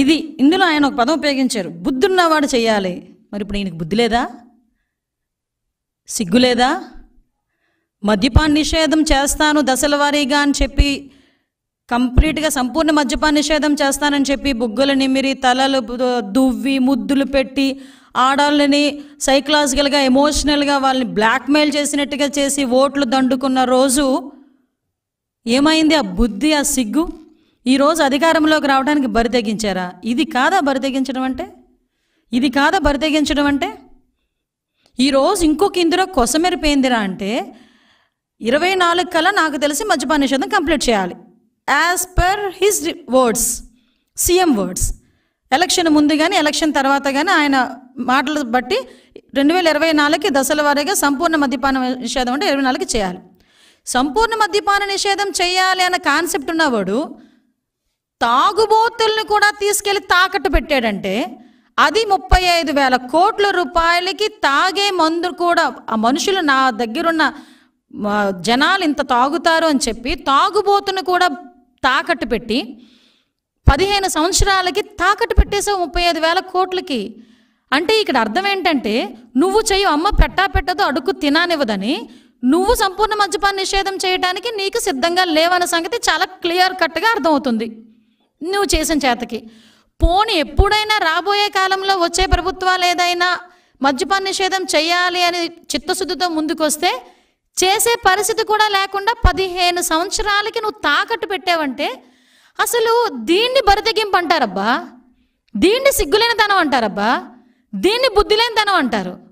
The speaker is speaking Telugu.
ఇది ఇందులో ఆయన ఒక పదం ఉపయోగించారు బుద్ధున్నవాడు చేయాలి మరి ఇప్పుడు ఈయనకు బుద్ధి లేదా సిగ్గు లేదా మద్యపాన్ నిషేధం చేస్తాను దశల వారీగా అని చెప్పి కంప్లీట్గా సంపూర్ణ మద్యపాన నిషేధం చేస్తానని చెప్పి బుగ్గలు నిమిరి తలలు దువ్వి ముద్దులు పెట్టి ఆడాళ్ళని సైకలాజికల్గా ఎమోషనల్గా వాళ్ళని బ్లాక్మెయిల్ చేసినట్టుగా చేసి ఓట్లు దండుకున్న రోజు ఏమైంది ఆ బుద్ధి ఆ సిగ్గు ఈరోజు అధికారంలోకి రావడానికి బరితెగించారా ఇది కాదా బరితెగించడం అంటే ఇది కాదా బరితెగించడం అంటే ఈరోజు ఇంకొక ఇందులో కొసమెరిపోయిందిరా అంటే ఇరవై నాలుగు కల్లా నాకు తెలిసి మద్యపాన నిషేధం కంప్లీట్ చేయాలి as per his words CM words election ముందు కానీ ఎలక్షన్ తర్వాత కానీ ఆయన మాటలు బట్టి రెండు వేల ఇరవై నాలుగుకి దశల వారీగా సంపూర్ణ మద్యపాన నిషేధం అంటే ఇరవై నాలుగుకి చేయాలి సంపూర్ణ మద్యపాన నిషేధం చేయాలి అన్న కాన్సెప్ట్ ఉన్నవాడు తాగుబోతుల్ని కూడా తీసుకెళ్లి తాకట్టు పెట్టాడంటే అది ముప్పై ఐదు వేల కోట్ల రూపాయలకి తాగే మందు కూడా ఆ మనుషులు నా దగ్గరున్న జనాలు ఇంత తాగుతారు అని చెప్పి తాగుబోతును కూడా తాకట్టు పెట్టి పదిహేను సంవత్సరాలకి తాకట్టు పెట్టేసావు ముప్పై ఐదు వేల కోట్లకి అంటే ఇక్కడ అర్థం ఏంటంటే నువ్వు చెయ్యి అమ్మ పెట్టా పెట్టదు అడుగు తినానివ్వదని నువ్వు సంపూర్ణ మద్యపాన్ని నిషేధం చేయడానికి నీకు సిద్ధంగా లేవన్న సంగతి చాలా క్లియర్ కట్గా అర్థమవుతుంది నువ్వు చేసిన చేతకి పోని ఎప్పుడైనా రాబోయే కాలంలో వచ్చే ప్రభుత్వాలు ఏదైనా మద్యపాన నిషేధం చేయాలి అని చిత్తశుద్ధితో ముందుకొస్తే చేసే పరిస్థితి కూడా లేకుండా పదిహేను సంవత్సరాలకి నువ్వు తాకట్టు పెట్టావంటే అసలు దీన్ని బరితెగింపు అంటారబ్బా దీన్ని తనం అంటారబ్బా దీన్ని బుద్ధి తనం అంటారు